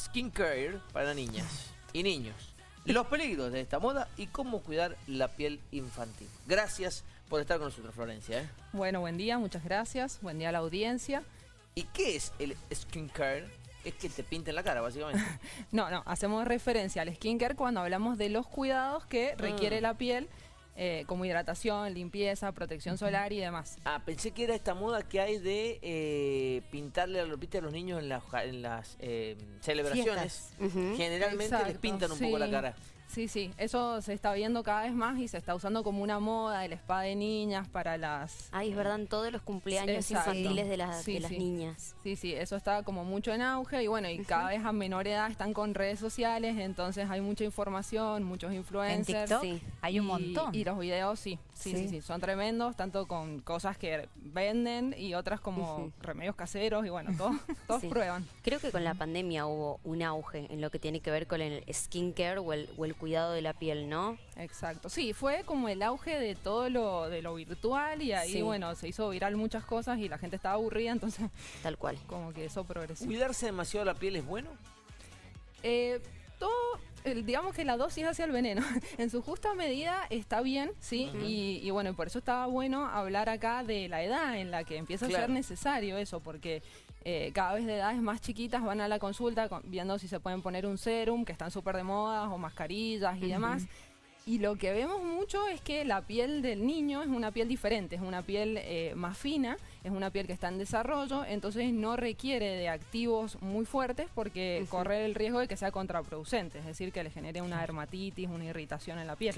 skincare para niñas y niños, los peligros de esta moda y cómo cuidar la piel infantil. Gracias por estar con nosotros, Florencia. ¿eh? Bueno, buen día, muchas gracias. Buen día a la audiencia. ¿Y qué es el skincare? Es que te pinten la cara, básicamente. no, no, hacemos referencia al skincare cuando hablamos de los cuidados que requiere mm. la piel eh, como hidratación, limpieza, protección solar y demás. Ah, pensé que era esta moda que hay de eh, pintarle la ropita a los niños en, las eh, celebraciones. Generalmente les pintan un poco la cara. Sí, sí, eso se está viendo cada vez más y se está usando como una moda el spa de niñas para las... Ay, es verdad, en eh, todos los cumpleaños infantiles de, las, niñas. Sí, sí, eso está como mucho en auge y bueno, y cada vez a menor edad están con redes sociales, entonces hay mucha información, muchos influencers. ¿En TikTok? Hay un montón. Y, los videos, sí, sí, sí, son tremendos, tanto con cosas que venden y otras como remedios caseros y bueno, todos, prueban. Creo que con la pandemia hubo un auge en lo que tiene que ver con el skincare o o el cuidado de la piel, ¿no? Exacto, sí, fue como el auge de todo lo, de lo virtual y ahí, bueno, se hizo viral muchas cosas y la gente estaba aburrida, entonces... Tal cual. Como que eso progresó. ¿Cuidarse demasiado la piel es bueno? Eh, todo, digamos que la dosis hacia el veneno. en su justa medida está bien, ¿sí? y, bueno, por eso estaba bueno hablar acá de la edad en la que empieza a ser necesario eso, porque eh, cada vez de edades más chiquitas van a la consulta viendo si se pueden poner un serum, que están súper de moda, o mascarillas y demás. Y lo que vemos mucho es que la piel del niño es una piel diferente, es una piel eh, más fina, es una piel que está en desarrollo, entonces no requiere de activos muy fuertes porque correr corre el riesgo de que sea contraproducente, es decir, que le genere una dermatitis, una irritación en la piel.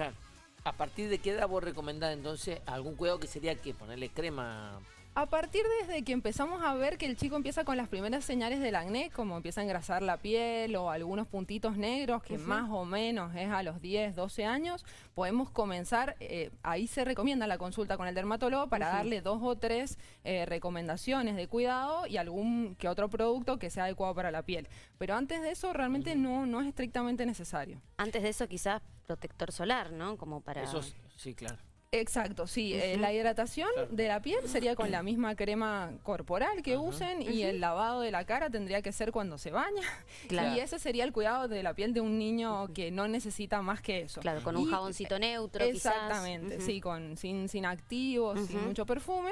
¿A partir de qué edad vos recomendás entonces algún cuidado que sería que ponerle crema a partir desde que empezamos a ver que el chico empieza con las primeras señales del acné, como empieza a engrasar la piel o algunos puntitos negros, que más o menos es a los 10, 12 años, podemos comenzar, eh, ahí se recomienda la consulta con el dermatólogo para darle dos o tres eh, recomendaciones de cuidado y algún que otro producto que sea adecuado para la piel. Pero antes de eso realmente no, no es estrictamente necesario. Antes de eso quizás protector solar, ¿no? Como para... Eso sí, claro. Exacto, sí. Eh, la hidratación de la piel sería con la misma crema corporal que usen y el lavado de la cara tendría que ser cuando se baña. Y ese sería el cuidado de la piel de un niño que no necesita más que eso. Claro, con un jaboncito eh, neutro. Exactamente, sí, con, sin, sin activos, sin mucho perfume.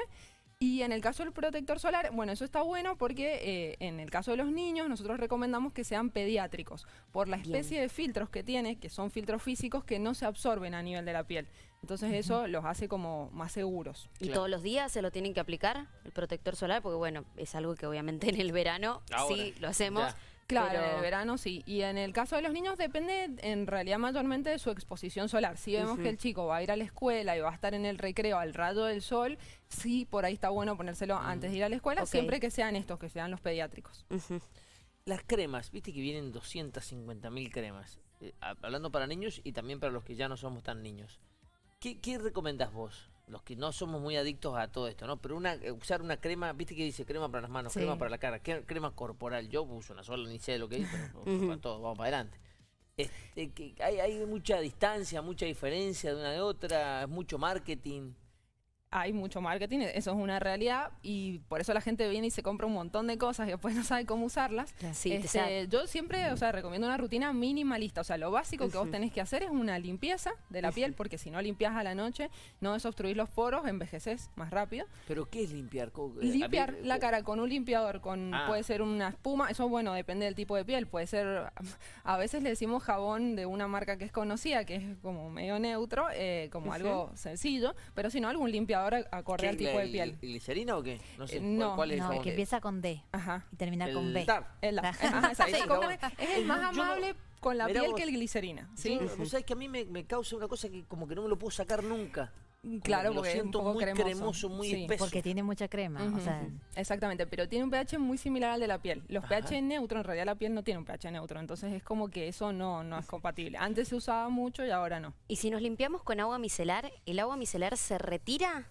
Y en el caso del protector solar, bueno, eso está bueno porque eh, en el caso de los niños nosotros recomendamos que sean pediátricos por la especie de filtros que tiene, que son filtros físicos que no se absorben a nivel de la piel. Entonces eso los hace como más seguros. ¿Y todos los días se lo tienen que aplicar el protector solar? Porque bueno, es algo que obviamente en el verano sí lo hacemos. Claro, en el verano sí. Y en el caso de los niños depende en realidad mayormente de su exposición solar. Si vemos que el chico va a ir a la escuela y va a estar en el recreo al rayo del sol, sí, por ahí está bueno ponérselo mm. antes de ir a la escuela, siempre que sean estos, que sean los pediátricos. Las cremas, viste que vienen 250.000 cremas. Eh, hablando para niños y también para los que ya no somos tan niños. ¿Qué, qué recomendás vos? los que no somos muy adictos a todo esto, ¿no? Pero una, eh, usar una crema, viste que dice crema para las manos, crema para la cara, crema corporal. Yo uso una sola, ni sé lo que dice, pero para todo, vamos para adelante. Este, que hay, hay mucha distancia, mucha diferencia de una de otra, es mucho marketing hay mucho marketing, eso es una realidad y por eso la gente viene y se compra un montón de cosas y después no sabe cómo usarlas. Este, yo siempre, recomiendo una rutina minimalista, o sea, lo básico que vos tenés que hacer es una limpieza de la piel, porque si no limpias a la noche, no desobstruís los poros, envejeces más rápido. ¿Pero qué es limpiar? Eh, limpiar la cara con un limpiador, con ah. puede ser una espuma, eso bueno, depende del tipo de piel, puede ser, a veces le decimos jabón de una marca que es conocida, que es como medio neutro, eh, como algo sencillo, pero si no, algún limpiador ahora acorde al tipo de piel. ¿Glicerina o qué? No sé. Eh, ¿cuál, es no, que empieza con D Ajá. y termina con B. es, el más amable con la piel que el glicerina. ¿sabes que a mí me, causa una cosa que como que no me lo puedo sacar nunca. Claro, porque es un poco muy cremoso, cremoso muy espeso. Porque tiene mucha crema. Exactamente, pero tiene un pH muy similar al de la piel. Los pH neutro, en realidad la piel no tiene un pH neutro, entonces es como que eso no, no es compatible. Antes se usaba mucho y ahora no. ¿Y si nos limpiamos con agua micelar, el agua micelar se retira?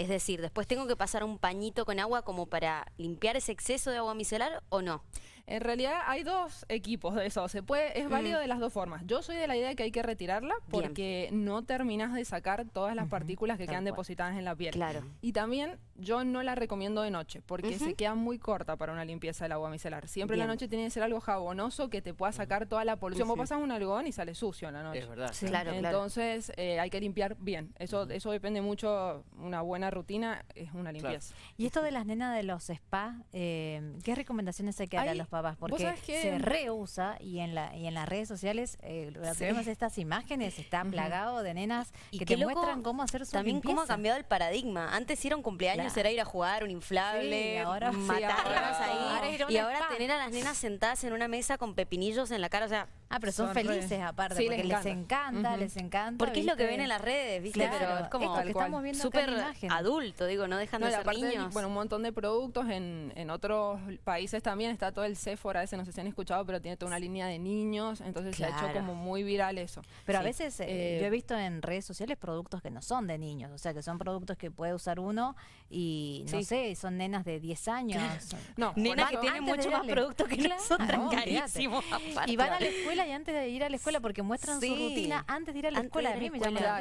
Es decir, después tengo que pasar un pañito con agua como para limpiar ese exceso de agua micelar o no. En realidad hay dos equipos de eso. Se puede, es válido de las dos formas. Yo soy de la idea de que hay que retirarla porque no terminas de sacar todas las partículas que quedan depositadas en la piel. Claro. Y también yo no la recomiendo de noche porque se queda muy corta para una limpieza del agua micelar. Siempre la noche tiene que ser algo jabonoso que te pueda sacar toda la polución. Vos pasas un algodón y sale sucio en la noche. Es verdad. Entonces eh, hay que limpiar bien. Eso, eso depende mucho. Una buena rutina es una limpieza. Y esto de las nenas de los spas eh, ¿qué recomendaciones se que dar a los papás? porque se reusa y en la y en las redes sociales vemos eh, tenemos estas imágenes, están plagados de nenas que te muestran cómo hacer su También cómo ha cambiado el paradigma. Antes era un cumpleaños era ir a jugar un inflable, ahora, matarlas ahí y ahora tener a las nenas sentadas en una mesa con pepinillos en la cara, o sea, Ah, pero son, felices aparte, porque les encanta, les encanta. porque es lo que ven en las redes, ¿viste? Claro, es como que estamos viendo súper adulto, digo, no dejando de niños. bueno, un montón de productos en, otros países también, está todo el Sephora, ese no sé si han escuchado, pero tiene toda una línea de niños, entonces se ha hecho como muy viral eso. Pero a veces eh, eh, yo he visto en redes sociales productos que no son de niños, o sea, que son productos que puede usar uno y, no sé, son nenas de 10 años. no, nenas que tienen mucho más productos que nosotros, carísimos. Y van a la escuela y antes de ir a la escuela, porque muestran su rutina antes de ir a la escuela. A mí me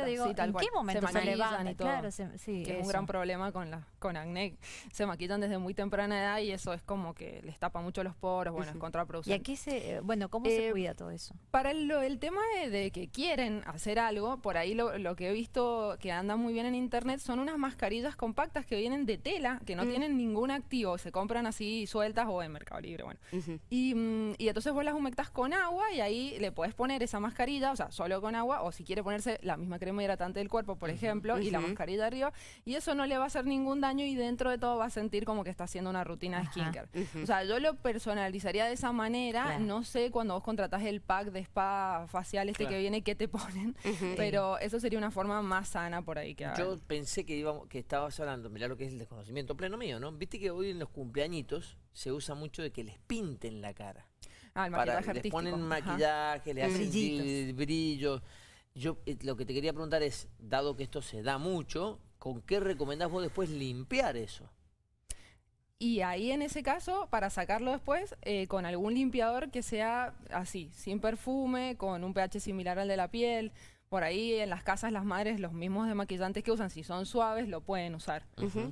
digo, ¿en qué momento se, levantan? Y todo. sí, que es un gran problema con la con acné. Se maquillan desde muy temprana edad y eso es como que les tapa mucho los poros, bueno, es contraproducente. ¿Y aquí se, eh, bueno, cómo se eh, cuida todo eso? Para el, tema de, de, que quieren hacer algo, por ahí lo, que he visto que anda muy bien en internet son unas mascarillas compactas que vienen de tela, que no mm. tienen ningún activo, se compran así sueltas o en Mercado Libre, bueno. y, mm, y entonces vos las humectas con agua y ahí le puedes poner esa mascarilla, o sea, solo con agua, o si quiere ponerse la misma crema hidratante del cuerpo, por ejemplo, y la mascarilla arriba, y eso no le va a hacer ningún daño y dentro de todo va a sentir como que está haciendo una rutina de skincare. O sea, yo lo personalizaría de esa manera, no sé cuando vos contratás el pack de spa facial este que viene, qué te ponen, pero eso sería una forma más sana por ahí que Yo pensé que, que estabas hablando, mirá lo que es el desconocimiento pleno mío, ¿no? Viste que hoy en los cumpleañitos se usa mucho de que les pinten la cara. Ah, el maquillaje artístico. Les ponen maquillaje, le hacen brillo. Yo eh, lo que te quería preguntar es, dado que esto se da mucho, ¿con qué recomendás vos después limpiar eso? Y ahí en ese caso, para sacarlo después, eh, con algún limpiador que sea así, sin perfume, con un pH similar al de la piel. Por ahí en las casas las madres, los mismos de maquillantes que usan, si son suaves, lo pueden usar.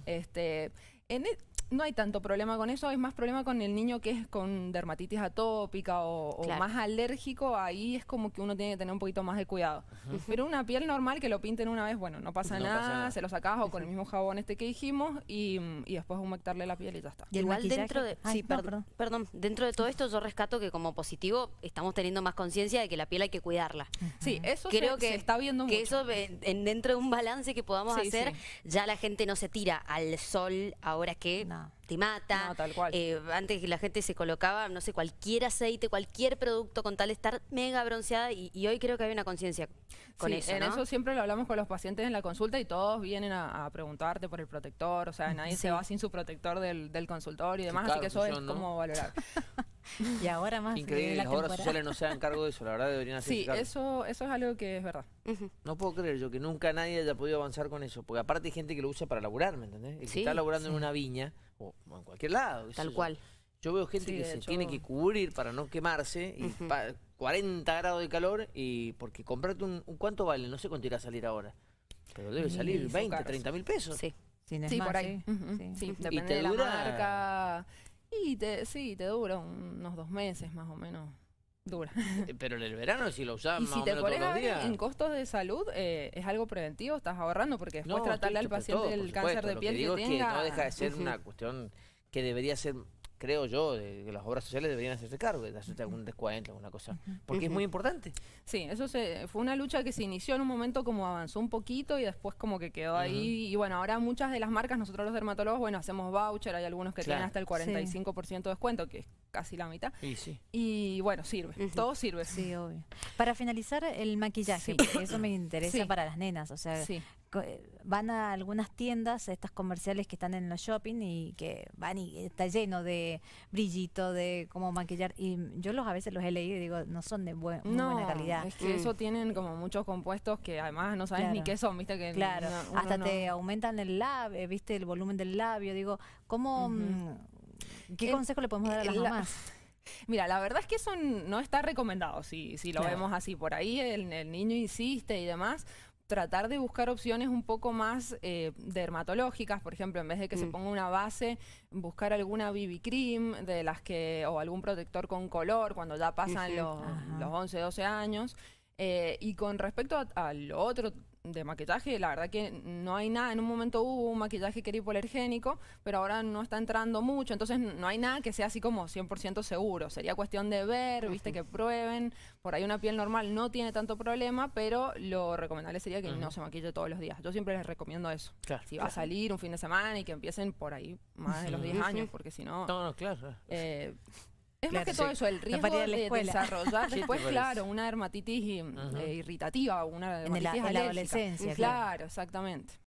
este, en, e, no hay tanto problema con eso, es más problema con el niño que es con dermatitis atópica o, más alérgico, ahí es como que uno tiene que tener un poquito más de cuidado. Pero una piel normal que lo pinten una vez, bueno, no pasa, nada, se lo sacas o con el mismo jabón este que dijimos y, después humectarle la piel y ya está. Igual dentro de, perdón. perdón, dentro de todo esto yo rescato que como positivo estamos teniendo más conciencia de que la piel hay que cuidarla. Sí, eso creo que está viendo que eso en, dentro de un balance que podamos hacer, ya la gente no se tira al sol ahora que te mata. Eh, antes la gente se colocaba, no sé, cualquier aceite, cualquier producto con tal estar mega bronceada y, hoy creo que hay una conciencia con en eso siempre lo hablamos con los pacientes en la consulta y todos vienen a, preguntarte por el protector, o sea, nadie se va sin su protector del, del consultorio y demás, así que eso es como valorar. y ahora más. Increíble, las obras sociales no se cargo de eso, la verdad deberían hacer Sí, eso, es algo que es verdad. No puedo creer yo que nunca nadie haya podido avanzar con eso, porque aparte hay gente que lo usa para laburar, ¿me entendés? El que está laburando en una viña o en cualquier lado. Tal cual. Yo. veo gente que se tiene que cubrir para no quemarse, y 40 grados de calor, y porque comprarte un, ¿Cuánto vale? No sé cuánto irá a salir ahora. Pero debe salir 20, 30 mil pesos. Sí. Sí, por ahí. sí. te la marca. Y te, sí, te dura unos dos meses más o menos dura. Eh, pero en el verano si lo usas más o menos todos los días. En costos de salud eh, es algo preventivo, estás ahorrando porque después no, tratarle al paciente el cáncer de piel que, digo que no deja de ser una cuestión que debería ser creo yo, de que las obras sociales deberían hacerse cargo, de hacerte algún descuento, alguna cosa, porque es muy importante. Sí, eso se, fue una lucha que se inició en un momento como avanzó un poquito y después como que quedó ahí. Y bueno, ahora muchas de las marcas, nosotros los dermatólogos, bueno, hacemos voucher, hay algunos que tienen hasta el 45% de descuento, que casi la mitad. Y, bueno, sirve, todo sirve. Sí, obvio. Para finalizar, el maquillaje, eso me interesa para las nenas, o sea, eh, van a algunas tiendas, estas comerciales que están en los shopping y que van y está lleno de brillito, de cómo maquillar. Y yo los a veces los he leído y digo, no son de buena no, buena calidad. Es que eso mm. tienen como muchos compuestos que además no sabes ni qué son, viste que claro. Hasta te aumentan el labio, eh, viste el volumen del labio. Digo, ¿cómo ¿Qué consejo le podemos dar a las mamás? Mira, la verdad es que eso no está recomendado, si, si lo vemos así. Por ahí el, niño insiste y demás, tratar de buscar opciones un poco más eh, dermatológicas, por ejemplo, en vez de que se mm. ponga una base, buscar alguna BB cream de las que o algún protector con color cuando ya pasan los, 11, 12 años. Eh, y con respecto al otro, de maquillaje. La verdad que no hay nada. En un momento hubo un maquillaje que era pero ahora no está entrando mucho. Entonces no hay nada que sea así como 100% seguro. Sería cuestión de ver, viste, que prueben. Por ahí una piel normal no tiene tanto problema, pero lo recomendable sería que no se maquille todos los días. Yo siempre les recomiendo eso. si va a salir un fin de semana y que empiecen por ahí más de los 10 años, porque si no... No, no, claro. Eh, es más que todo eso, el riesgo de, de desarrollar después, claro, una dermatitis eh, irritativa o irritativa, una dermatitis en la adolescencia. Claro, exactamente.